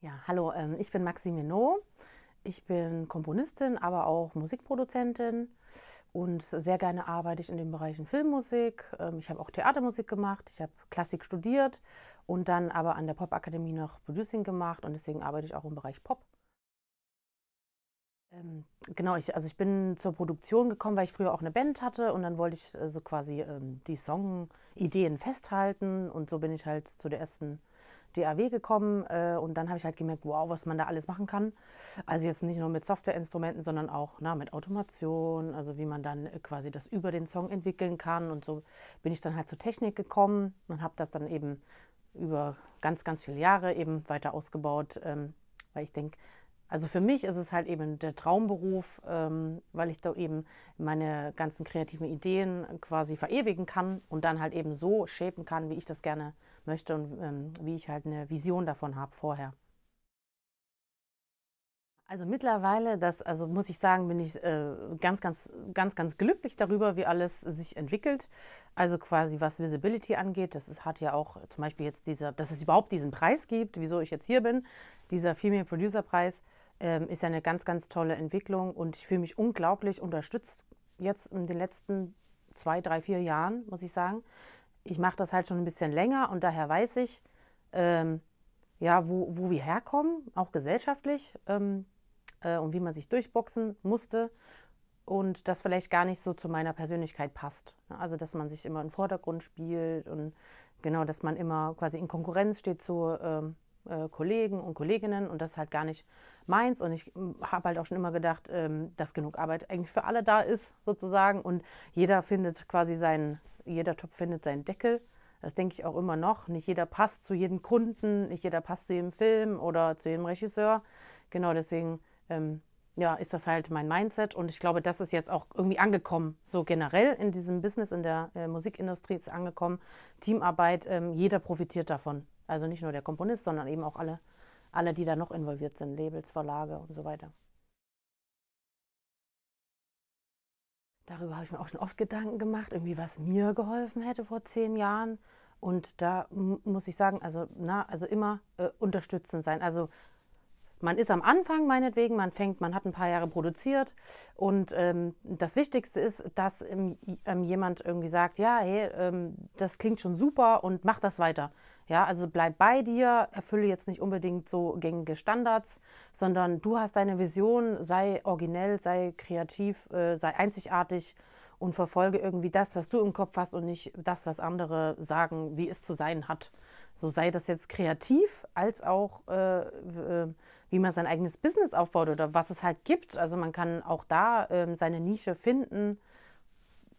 Ja, hallo, ähm, ich bin Maxi Minot. Ich bin Komponistin, aber auch Musikproduzentin und sehr gerne arbeite ich in den Bereichen Filmmusik. Ähm, ich habe auch Theatermusik gemacht, ich habe Klassik studiert und dann aber an der Popakademie noch Producing gemacht und deswegen arbeite ich auch im Bereich Pop. Ähm, genau, ich, also ich bin zur Produktion gekommen, weil ich früher auch eine Band hatte und dann wollte ich äh, so also quasi die Songideen festhalten und so bin ich halt zu der ersten DAW gekommen äh, und dann habe ich halt gemerkt, wow, was man da alles machen kann. Also jetzt nicht nur mit Softwareinstrumenten, sondern auch na, mit Automation, also wie man dann äh, quasi das über den Song entwickeln kann. Und so bin ich dann halt zur Technik gekommen und habe das dann eben über ganz, ganz viele Jahre eben weiter ausgebaut, ähm, weil ich denke, also für mich ist es halt eben der Traumberuf, ähm, weil ich da eben meine ganzen kreativen Ideen quasi verewigen kann und dann halt eben so shapen kann, wie ich das gerne möchte und ähm, wie ich halt eine Vision davon habe vorher. Also mittlerweile, das, also muss ich sagen, bin ich äh, ganz, ganz, ganz, ganz glücklich darüber, wie alles sich entwickelt. Also quasi was Visibility angeht, das ist, hat ja auch zum Beispiel jetzt dieser, dass es überhaupt diesen Preis gibt, wieso ich jetzt hier bin, dieser Female Producer Preis ähm, ist ja eine ganz, ganz tolle Entwicklung und ich fühle mich unglaublich unterstützt jetzt in den letzten zwei, drei, vier Jahren, muss ich sagen. Ich mache das halt schon ein bisschen länger und daher weiß ich, ähm, ja, wo, wo wir herkommen, auch gesellschaftlich ähm, äh, und wie man sich durchboxen musste und das vielleicht gar nicht so zu meiner Persönlichkeit passt. Ne? Also, dass man sich immer im Vordergrund spielt und genau, dass man immer quasi in Konkurrenz steht zu ähm, äh, Kollegen und Kolleginnen und das ist halt gar nicht meins. Und ich mm, habe halt auch schon immer gedacht, ähm, dass genug Arbeit eigentlich für alle da ist, sozusagen. Und jeder findet quasi seinen, jeder Top findet seinen Deckel. Das denke ich auch immer noch. Nicht jeder passt zu jedem Kunden, nicht jeder passt zu jedem Film oder zu jedem Regisseur. Genau deswegen ähm, ja, ist das halt mein Mindset und ich glaube, das ist jetzt auch irgendwie angekommen. So generell in diesem Business, in der äh, Musikindustrie ist angekommen. Teamarbeit, ähm, jeder profitiert davon. Also nicht nur der Komponist, sondern eben auch alle, alle, die da noch involviert sind, Labels, Verlage und so weiter. Darüber habe ich mir auch schon oft Gedanken gemacht, irgendwie was mir geholfen hätte vor zehn Jahren. Und da muss ich sagen, also, na, also immer äh, unterstützend sein. Also man ist am Anfang meinetwegen, man fängt, man hat ein paar Jahre produziert und ähm, das Wichtigste ist, dass ähm, jemand irgendwie sagt, ja, hey, ähm, das klingt schon super und mach das weiter. Ja, also bleib bei dir, erfülle jetzt nicht unbedingt so gängige Standards, sondern du hast deine Vision, sei originell, sei kreativ, äh, sei einzigartig und verfolge irgendwie das, was du im Kopf hast und nicht das, was andere sagen, wie es zu sein hat. So sei das jetzt kreativ, als auch äh, äh wie man sein eigenes Business aufbaut oder was es halt gibt. Also man kann auch da äh, seine Nische finden.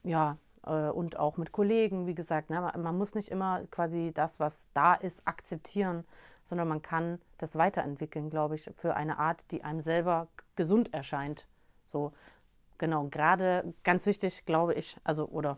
Ja, äh, und auch mit Kollegen, wie gesagt. Ne, man muss nicht immer quasi das, was da ist, akzeptieren, sondern man kann das weiterentwickeln, glaube ich, für eine Art, die einem selber gesund erscheint. So, genau, gerade ganz wichtig, glaube ich, also oder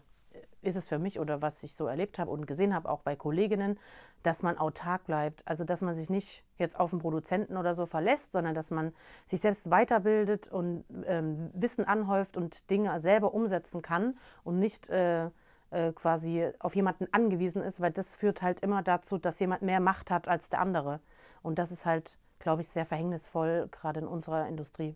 ist es für mich oder was ich so erlebt habe und gesehen habe, auch bei Kolleginnen, dass man autark bleibt. Also dass man sich nicht jetzt auf einen Produzenten oder so verlässt, sondern dass man sich selbst weiterbildet und ähm, Wissen anhäuft und Dinge selber umsetzen kann und nicht äh, äh, quasi auf jemanden angewiesen ist, weil das führt halt immer dazu, dass jemand mehr Macht hat als der andere. Und das ist halt, glaube ich, sehr verhängnisvoll, gerade in unserer Industrie.